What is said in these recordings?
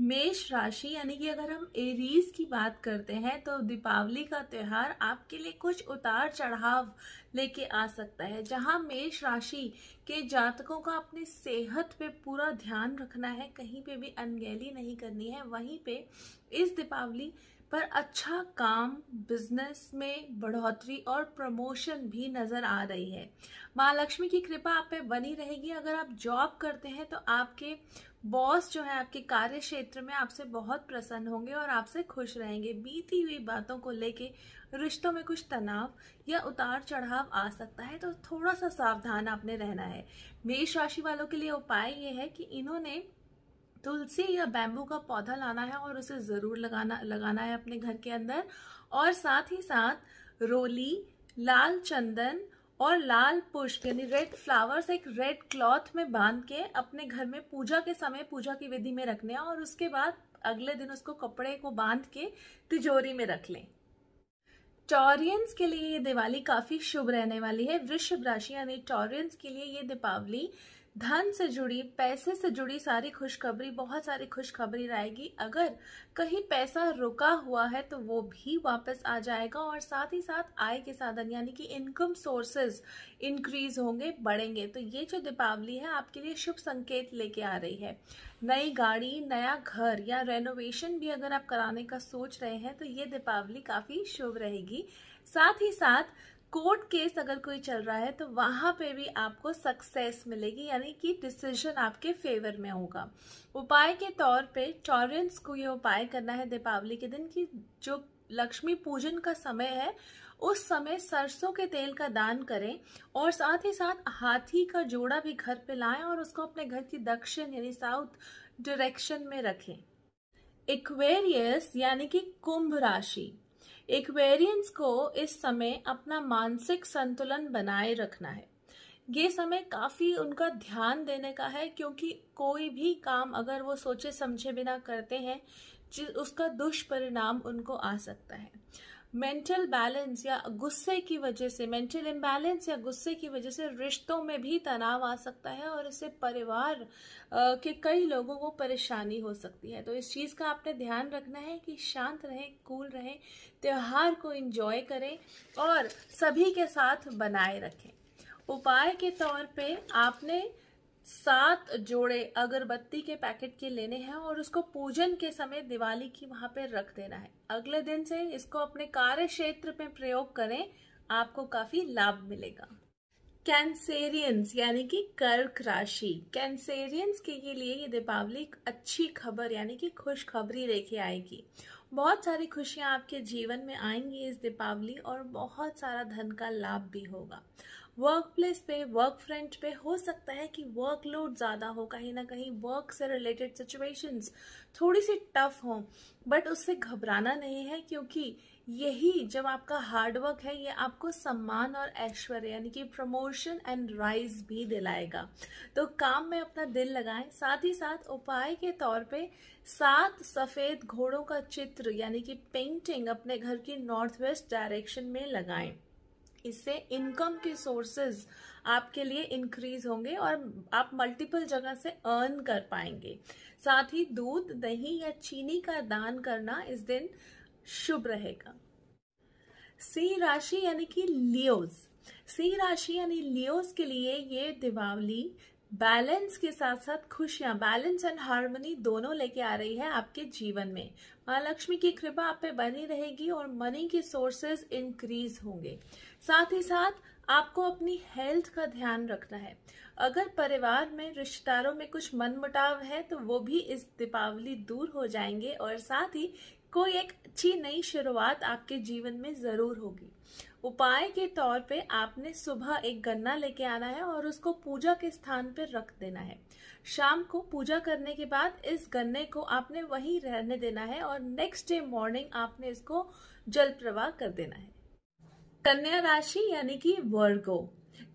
मेष राशि यानी कि अगर हम एरीज की बात करते हैं तो दीपावली का त्यौहार आपके लिए कुछ उतार चढ़ाव लेके आ सकता है जहां मेष राशि के जातकों का अपनी सेहत पे पूरा ध्यान रखना है कहीं पे भी अनगैली नहीं करनी है वहीं पे इस दीपावली पर अच्छा काम बिजनेस में बढ़ोतरी और प्रमोशन भी नज़र आ रही है माँ लक्ष्मी की कृपा आप पे बनी रहेगी अगर आप जॉब करते हैं तो आपके बॉस जो है आपके कार्य क्षेत्र में आपसे बहुत प्रसन्न होंगे और आपसे खुश रहेंगे बीती हुई बातों को लेके रिश्तों में कुछ तनाव या उतार चढ़ाव आ सकता है तो थोड़ा सा सावधान आपने रहना है मेष राशि वालों के लिए उपाय ये है कि इन्होंने तुलसी या बैम्बू का पौधा लाना है और उसे ज़रूर लगाना लगाना है अपने घर के अंदर और साथ ही साथ रोली लाल चंदन और लाल पुष्प यानी रेड फ्लावर्स एक रेड क्लॉथ में बांध के अपने घर में पूजा के समय पूजा की विधि में रखने हैं और उसके बाद अगले दिन उसको कपड़े को बांध के तिजोरी में रख लें टॉरियंस के लिए ये दिवाली काफी शुभ रहने वाली है वृषभ राशि यानी टॉरियंस के लिए ये दीपावली धन से जुड़ी पैसे से जुड़ी सारी खुशखबरी बहुत सारी खुशखबरी रहेगी अगर कहीं पैसा रुका हुआ है तो वो भी वापस आ जाएगा और साथ ही साथ आय के साधन यानी कि इनकम सोर्सेज इंक्रीज होंगे बढ़ेंगे तो ये जो दीपावली है आपके लिए शुभ संकेत लेके आ रही है नई गाड़ी नया घर या रेनोवेशन भी अगर आप कराने का सोच रहे हैं तो ये दीपावली काफ़ी शुभ रहेगी साथ ही साथ कोर्ट केस अगर कोई चल रहा है तो वहाँ पे भी आपको सक्सेस मिलेगी यानी कि डिसीजन आपके फेवर में होगा उपाय के तौर पे टॉरेंस को ये उपाय करना है दीपावली के दिन कि जो लक्ष्मी पूजन का समय है उस समय सरसों के तेल का दान करें और साथ ही साथ हाथी का जोड़ा भी घर पे लाएं और उसको अपने घर की दक्षिण यानी साउथ डायरेक्शन में रखें इक्वेरियस यानी कि कुंभ राशि इक्वेरियंस को इस समय अपना मानसिक संतुलन बनाए रखना है ये समय काफ़ी उनका ध्यान देने का है क्योंकि कोई भी काम अगर वो सोचे समझे बिना करते हैं उसका दुष्परिणाम उनको आ सकता है मेंटल बैलेंस या गुस्से की वजह से मेंटल इम्बैलेंस या गुस्से की वजह से रिश्तों में भी तनाव आ सकता है और इससे परिवार के कई लोगों को परेशानी हो सकती है तो इस चीज़ का आपने ध्यान रखना है कि शांत रहें कूल रहें त्यौहार को इन्जॉय करें और सभी के साथ बनाए रखें उपाय के तौर पे आपने सात जोड़े अगरबत्ती के पैकेट के लेने हैं और उसको पूजन के समय दिवाली की वहां पर रख देना है अगले दिन से इसको अपने कार्य क्षेत्र में प्रयोग करें आपको काफी लाभ मिलेगा कैंसेरियंस यानी कि कर्क राशि कैंसेरियंस के लिए ये दीपावली अच्छी खबर यानी कि खुशखबरी लेके आएगी बहुत सारी खुशियां आपके जीवन में आएंगी इस दीपावली और बहुत सारा धन का लाभ भी होगा वर्क प्लेस पे वर्क फ्रंट पे हो सकता है कि वर्कलोड ज़्यादा हो कहीं ना कहीं वर्क से रिलेटेड सिचुएशंस थोड़ी सी टफ हो बट उससे घबराना नहीं है क्योंकि यही जब आपका हार्डवर्क है ये आपको सम्मान और ऐश्वर्य यानी कि प्रमोशन एंड राइज भी दिलाएगा तो काम में अपना दिल लगाएं साथ ही साथ उपाय के तौर पे सात सफ़ेद घोड़ों का चित्र यानी कि पेंटिंग अपने घर की नॉर्थ वेस्ट डायरेक्शन में लगाएं इससे इनकम के सोर्सेज आपके लिए इंक्रीज होंगे और आप मल्टीपल जगह से अर्न कर पाएंगे साथ ही दूध दही या चीनी का दान करना इस दिन शुभ रहेगा सी राशि यानी कि लियोज सिंह राशि यानी लियोस के लिए ये दिवाली बैलेंस के साथ साथ खुशियां बैलेंस एंड हार्मनी दोनों लेके आ रही है आपके जीवन में माँ लक्ष्मी की कृपा आप पे बनी रहेगी और मनी के सोर्सेज इंक्रीज होंगे साथ ही साथ आपको अपनी हेल्थ का ध्यान रखना है अगर परिवार में रिश्तेदारों में कुछ मनमुटाव है तो वो भी इस दीपावली दूर हो जाएंगे और साथ ही कोई एक अच्छी नई शुरुआत आपके जीवन में जरूर होगी उपाय के तौर पे आपने सुबह एक गन्ना लेके आना है और उसको पूजा के स्थान पर रख देना है शाम को पूजा करने के बाद इस गन्ने को आपने वहीं रहने देना है और नेक्स्ट डे मॉर्निंग आपने इसको जल प्रवाह कर देना है कन्या राशि यानी कि वर्गो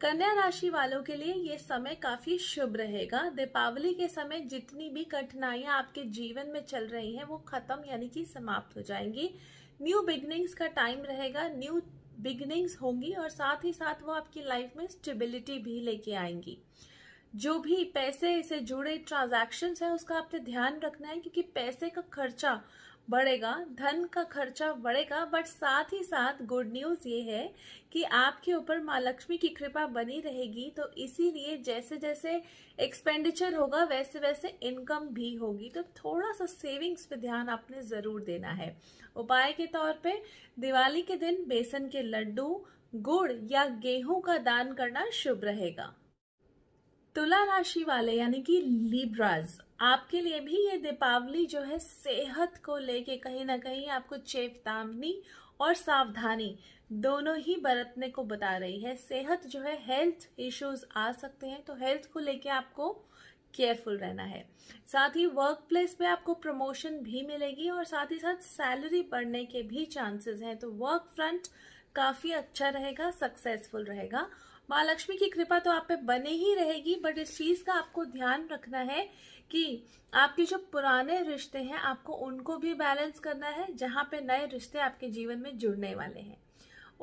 कन्या राशि वालों के लिए ये समय काफी शुभ रहेगा दीपावली के समय जितनी भी कठिनाइयां आपके जीवन में चल रही हैं वो खत्म यानी कि समाप्त हो जाएंगी न्यू बिगनिंग्स का टाइम रहेगा न्यू बिगनिंग्स होंगी और साथ ही साथ वो आपकी लाइफ में स्टेबिलिटी भी लेके आएंगी जो भी पैसे से जुड़े ट्रांजेक्शन है उसका आपने ध्यान रखना है क्योंकि पैसे का खर्चा बढ़ेगा धन का खर्चा बढ़ेगा बट साथ ही साथ गुड न्यूज़ ये है कि आपके ऊपर माँ लक्ष्मी की कृपा बनी रहेगी तो इसीलिए जैसे जैसे एक्सपेंडिचर होगा वैसे वैसे इनकम भी होगी तो थोड़ा सा सेविंग्स पे ध्यान आपने ज़रूर देना है उपाय के तौर पे दिवाली के दिन बेसन के लड्डू गुड़ या गेहूं का दान करना शुभ रहेगा तुला राशि वाले यानी कि लिब्राज आपके लिए भी ये दीपावली जो है सेहत को लेके कहीं ना कहीं आपको चेतावनी और सावधानी दोनों ही बरतने को बता रही है सेहत जो है हेल्थ इश्यूज आ सकते हैं तो हेल्थ को लेके आपको केयरफुल रहना है साथ ही वर्क प्लेस में आपको प्रमोशन भी मिलेगी और साथ ही साथ सैलरी बढ़ने के भी चांसेस हैं तो वर्क फ्रंट काफ़ी अच्छा रहेगा सक्सेसफुल रहेगा माँ लक्ष्मी की कृपा तो आप पे बने ही रहेगी बट इस चीज़ का आपको ध्यान रखना है कि आपके जो पुराने रिश्ते हैं आपको उनको भी बैलेंस करना है जहाँ पे नए रिश्ते आपके जीवन में जुड़ने वाले हैं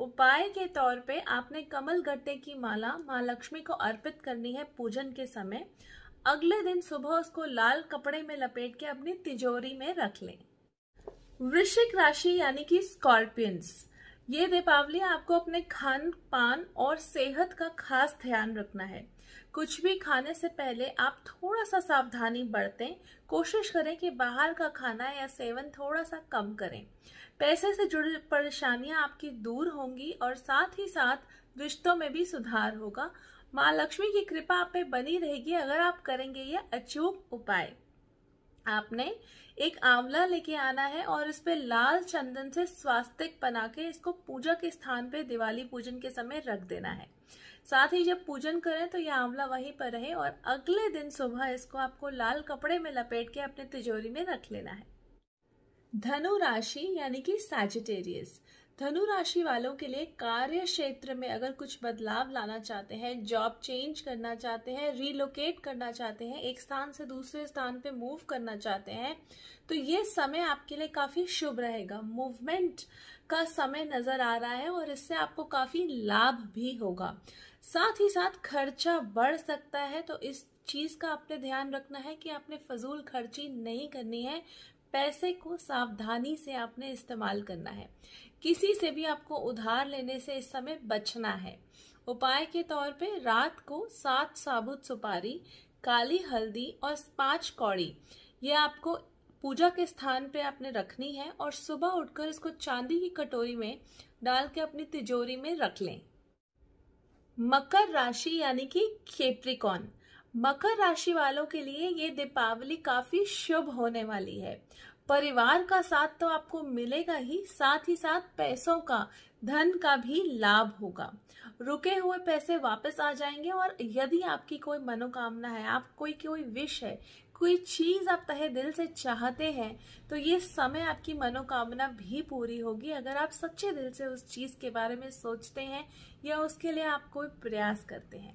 उपाय के तौर पे आपने कमल गट्टे की माला माँ लक्ष्मी को अर्पित करनी है पूजन के समय अगले दिन सुबह उसको लाल कपड़े में लपेट के अपनी तिजोरी में रख लें वृश्चिक राशि यानी कि स्कॉर्पियंस ये दीपावली आपको अपने खान पान और सेहत का खास ध्यान रखना है कुछ भी खाने से पहले आप थोड़ा सा सावधानी बरतें कोशिश करें कि बाहर का खाना या सेवन थोड़ा सा कम करें पैसे से जुड़ी परेशानियां आपकी दूर होंगी और साथ ही साथ रिश्तों में भी सुधार होगा माँ लक्ष्मी की कृपा आप पे बनी रहेगी अगर आप करेंगे ये अचूक उपाय आपने एक आंवला लेके आना है और इस पे लाल चंदन से स्वास्तिक बना के इसको पूजा के स्थान पे दिवाली पूजन के समय रख देना है साथ ही जब पूजन करें तो यह आंवला वहीं पर रहे और अगले दिन सुबह इसको आपको लाल कपड़े में लपेट के अपने तिजोरी में रख लेना है धनु राशि यानी कि सैजिटेरियस धनु राशि वालों के लिए कार्य क्षेत्र में अगर कुछ बदलाव लाना चाहते हैं जॉब चेंज करना चाहते हैं रीलोकेट करना चाहते हैं एक स्थान से दूसरे स्थान पे मूव करना चाहते हैं तो ये समय आपके लिए काफी शुभ रहेगा मूवमेंट का समय नजर आ रहा है और इससे आपको काफी लाभ भी होगा साथ ही साथ खर्चा बढ़ सकता है तो इस चीज का आपने ध्यान रखना है कि आपने फजूल खर्ची नहीं करनी है पैसे को सावधानी से आपने इस्तेमाल करना है किसी से भी आपको उधार लेने से इस समय बचना है उपाय के तौर पे रात को सात साबुत सुपारी काली हल्दी और पांच कौड़ी ये आपको पूजा के स्थान पे आपने रखनी है और सुबह उठकर इसको चांदी की कटोरी में डाल के अपनी तिजोरी में रख लें मकर राशि यानी कि खेप्रिकॉन मकर राशि वालों के लिए ये दीपावली काफी शुभ होने वाली है परिवार का साथ तो आपको मिलेगा ही साथ ही साथ पैसों का धन का भी लाभ होगा रुके हुए पैसे वापस आ जाएंगे और यदि आपकी कोई मनोकामना है आप कोई कोई विश है कोई चीज आप तहे दिल से चाहते हैं तो ये समय आपकी मनोकामना भी पूरी होगी अगर आप सच्चे दिल से उस चीज के बारे में सोचते हैं या उसके लिए आप कोई प्रयास करते हैं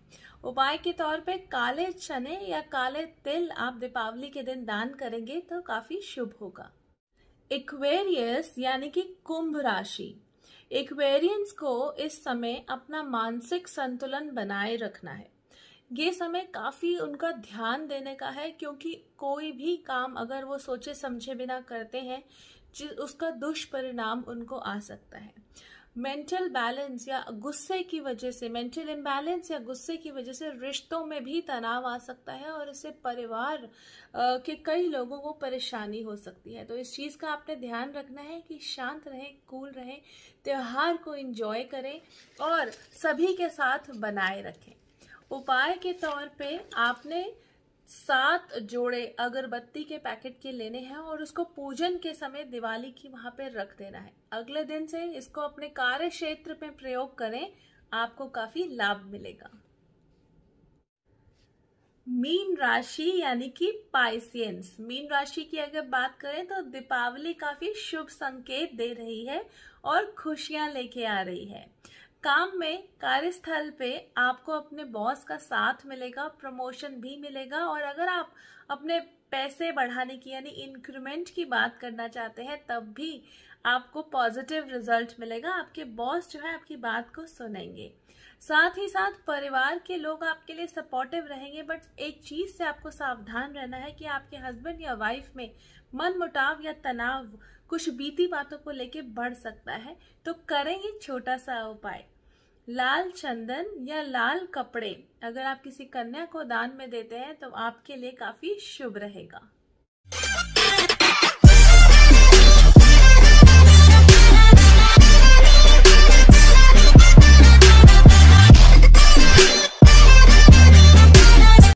उपाय के तौर पे काले चने या काले तिल आप दीपावली के दिन दान करेंगे तो काफी शुभ होगा इक्वेरियस यानी कि कुंभ राशि इक्वेरियंस को इस समय अपना मानसिक संतुलन बनाए रखना है ये समय काफ़ी उनका ध्यान देने का है क्योंकि कोई भी काम अगर वो सोचे समझे बिना करते हैं उसका दुष्परिणाम उनको आ सकता है मेंटल बैलेंस या गुस्से की वजह से मेंटल इम्बैलेंस या गुस्से की वजह से रिश्तों में भी तनाव आ सकता है और इससे परिवार के कई लोगों को परेशानी हो सकती है तो इस चीज़ का आपने ध्यान रखना है कि शांत रहें कूल रहें त्यौहार को इंजॉय करें और सभी के साथ बनाए रखें उपाय के तौर पे आपने सात जोड़े अगरबत्ती के पैकेट के लेने हैं और उसको पूजन के समय दिवाली की वहां पर रख देना है अगले दिन से इसको अपने कार्य क्षेत्र में प्रयोग करें आपको काफी लाभ मिलेगा मीन राशि यानी कि पाइसियंस मीन राशि की अगर बात करें तो दीपावली काफी शुभ संकेत दे रही है और खुशियां लेके आ रही है काम में कार्यस्थल पे आपको अपने बॉस का साथ मिलेगा प्रमोशन भी मिलेगा और अगर आप अपने पैसे बढ़ाने की यानी इंक्रीमेंट की बात करना चाहते हैं तब भी आपको पॉजिटिव रिजल्ट मिलेगा आपके बॉस जो है आपकी बात को सुनेंगे साथ ही साथ परिवार के लोग आपके लिए सपोर्टिव रहेंगे बट एक चीज से आपको सावधान रहना है कि आपके हस्बैंड या वाइफ में मन मुटाव या तनाव कुछ बीती बातों को लेके बढ़ सकता है तो करें ये छोटा सा उपाय लाल चंदन या लाल कपड़े अगर आप किसी कन्या को दान में देते हैं तो आपके लिए काफी शुभ रहेगा